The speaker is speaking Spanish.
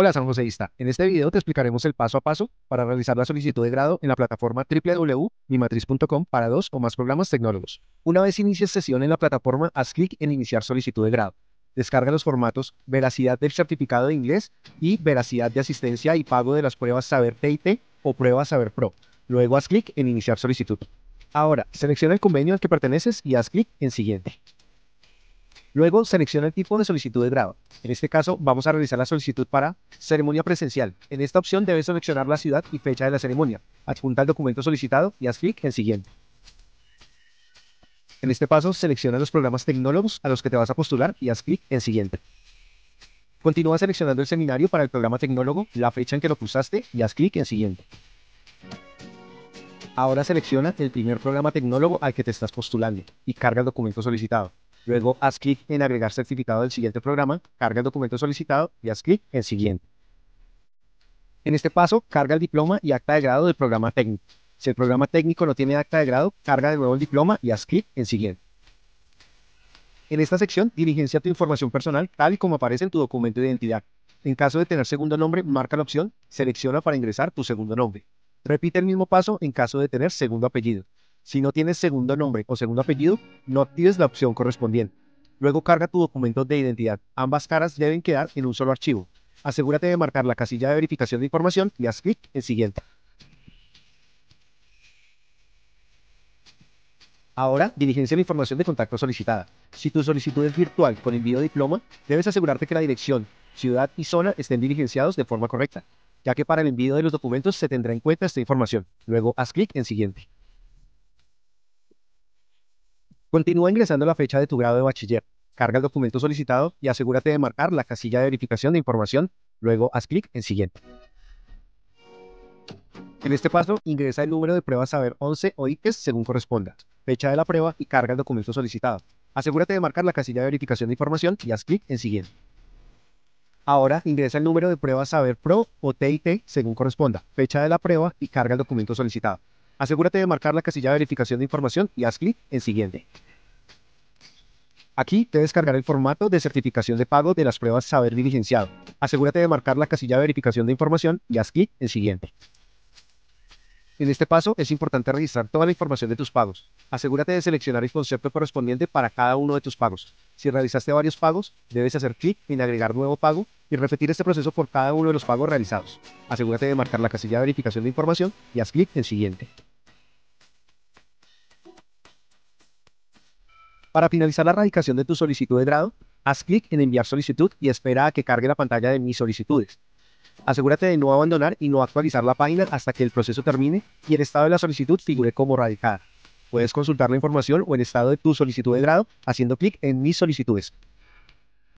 Hola San Joseísta, en este video te explicaremos el paso a paso para realizar la solicitud de grado en la plataforma www.mimatriz.com para dos o más programas tecnológicos. Una vez inicies sesión en la plataforma, haz clic en Iniciar solicitud de grado. Descarga los formatos Veracidad del certificado de inglés y Veracidad de asistencia y pago de las pruebas Saber TIT o Pruebas Saber Pro. Luego haz clic en Iniciar solicitud. Ahora, selecciona el convenio al que perteneces y haz clic en Siguiente. Luego selecciona el tipo de solicitud de grado. En este caso vamos a realizar la solicitud para ceremonia presencial. En esta opción debes seleccionar la ciudad y fecha de la ceremonia. Adjunta el documento solicitado y haz clic en siguiente. En este paso selecciona los programas tecnólogos a los que te vas a postular y haz clic en siguiente. Continúa seleccionando el seminario para el programa tecnólogo, la fecha en que lo cursaste y haz clic en siguiente. Ahora selecciona el primer programa tecnólogo al que te estás postulando y carga el documento solicitado. Luego haz clic en agregar certificado del siguiente programa, carga el documento solicitado y haz clic en siguiente. En este paso, carga el diploma y acta de grado del programa técnico. Si el programa técnico no tiene acta de grado, carga de nuevo el diploma y haz clic en siguiente. En esta sección, diligencia tu información personal tal y como aparece en tu documento de identidad. En caso de tener segundo nombre, marca la opción Selecciona para ingresar tu segundo nombre. Repite el mismo paso en caso de tener segundo apellido. Si no tienes segundo nombre o segundo apellido, no actives la opción correspondiente. Luego carga tu documento de identidad. Ambas caras deben quedar en un solo archivo. Asegúrate de marcar la casilla de verificación de información y haz clic en Siguiente. Ahora, diligencia la información de contacto solicitada. Si tu solicitud es virtual con envío de diploma, debes asegurarte que la dirección, ciudad y zona estén diligenciados de forma correcta, ya que para el envío de los documentos se tendrá en cuenta esta información. Luego, haz clic en Siguiente. Continúa ingresando la fecha de tu grado de bachiller. Carga el documento solicitado y asegúrate de marcar la casilla de verificación de información. Luego haz clic en Siguiente. En este paso, ingresa el número de prueba Saber 11 o ICES según corresponda, fecha de la prueba y carga el documento solicitado. Asegúrate de marcar la casilla de verificación de información y haz clic en Siguiente. Ahora ingresa el número de prueba Saber Pro o TIT según corresponda, fecha de la prueba y carga el documento solicitado. Asegúrate de marcar la casilla de verificación de información y haz clic en Siguiente. Aquí te descargar el formato de certificación de pago de las pruebas saber diligenciado. Asegúrate de marcar la casilla de verificación de información y haz clic en siguiente. En este paso es importante registrar toda la información de tus pagos. Asegúrate de seleccionar el concepto correspondiente para cada uno de tus pagos. Si realizaste varios pagos, debes hacer clic en agregar nuevo pago y repetir este proceso por cada uno de los pagos realizados. Asegúrate de marcar la casilla de verificación de información y haz clic en siguiente. Para finalizar la radicación de tu solicitud de grado, haz clic en enviar solicitud y espera a que cargue la pantalla de mis solicitudes. Asegúrate de no abandonar y no actualizar la página hasta que el proceso termine y el estado de la solicitud figure como radicada. Puedes consultar la información o el estado de tu solicitud de grado haciendo clic en mis solicitudes.